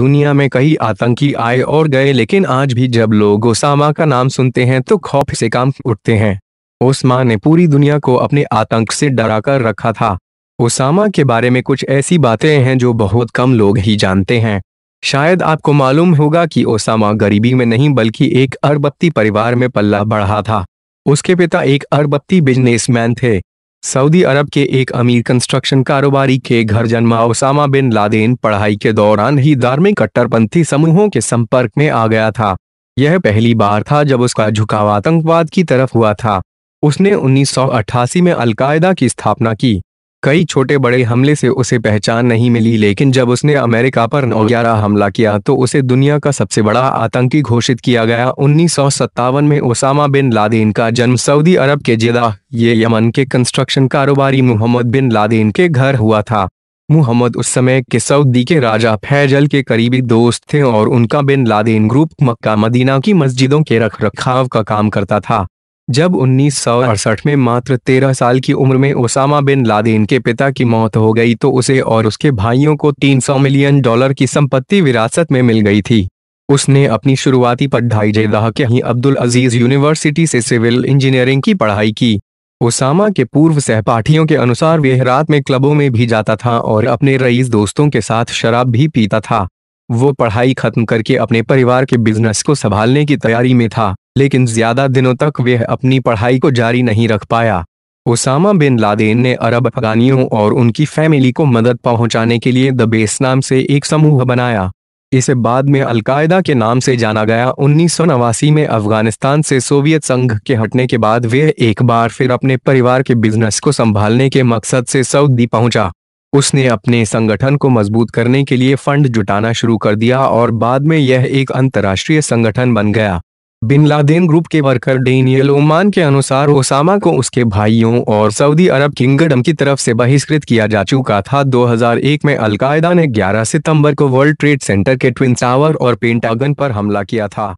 दुनिया में कई आतंकी आए और गए लेकिन आज भी जब लोग ओसामा का नाम सुनते हैं तो खौफ से काम उठते हैं ओसमा ने पूरी दुनिया को अपने आतंक से डराकर कर रखा था ओसामा के बारे में कुछ ऐसी बातें हैं जो बहुत कम लोग ही जानते हैं शायद आपको मालूम होगा कि ओसामा गरीबी में नहीं बल्कि एक अरबत्ती परिवार में पल्ला बढ़ा था उसके पिता एक अरबत्ती बिजनेसमैन थे सऊदी अरब के एक अमीर कंस्ट्रक्शन कारोबारी के घर जन्मा ओसामा बिन लादेन पढ़ाई के दौरान ही धार्मिक कट्टरपंथी समूहों के संपर्क में आ गया था यह पहली बार था जब उसका झुकाव आतंकवाद की तरफ हुआ था उसने 1988 में अलकायदा की स्थापना की कई छोटे बड़े हमले से उसे पहचान नहीं मिली लेकिन जब उसने अमेरिका पर नौ ग्यारह हमला किया तो उसे दुनिया का सबसे बड़ा आतंकी घोषित किया गया उन्नीस में ओसामा बिन लादेन का जन्म सऊदी अरब के जिदा ये यमन के कंस्ट्रक्शन कारोबारी मोहम्मद बिन लादेन के घर हुआ था मुहम्मद उस समय के सऊदी के राजा फैजल के करीबी दोस्त थे और उनका bin Laden group Mecca Medina की मस्जिदों के रख रखाव का काम करता था जब उन्नीस में मात्र तेरह साल की उम्र में ओसामा बिन लादेन के पिता की मौत हो गई तो उसे और उसके भाइयों को 300 मिलियन डॉलर की संपत्ति विरासत में मिल गई थी उसने अपनी शुरुआती पढ़ाई जेदाह के ही अब्दुल अजीज यूनिवर्सिटी से सिविल इंजीनियरिंग की पढ़ाई की ओसामा के पूर्व सहपाठियों के अनुसार वे रात में क्लबों में भी जाता था और अपने रईस दोस्तों के साथ शराब भी पीता था वो पढ़ाई खत्म करके अपने परिवार के बिजनेस को संभालने की तैयारी में था लेकिन ज्यादा दिनों तक वह अपनी पढ़ाई को जारी नहीं रख पाया ओसामा बिन लादेन ने अरब अफगानियों और उनकी फैमिली को मदद पहुंचाने के लिए द बेस नाम से एक समूह बनाया इसे बाद में अलकायदा के नाम से जाना गया उन्नीस में अफगानिस्तान से सोवियत संघ के हटने के बाद वह एक बार फिर अपने परिवार के बिजनेस को संभालने के मकसद से सऊदी पहुंचा उसने अपने संगठन को मजबूत करने के लिए फंड जुटाना शुरू कर दिया और बाद में यह एक अंतर्राष्ट्रीय संगठन बन गया बिन लादेन ग्रुप के वर्कर डेनियल ओमान के अनुसार ओसामा को उसके भाइयों और सऊदी अरब किंगडम की तरफ से बहिष्कृत किया जा चुका था 2001 में अलकायदा ने 11 सितंबर को वर्ल्ड ट्रेड सेंटर के ट्विन टावर और पेंटागन पर हमला किया था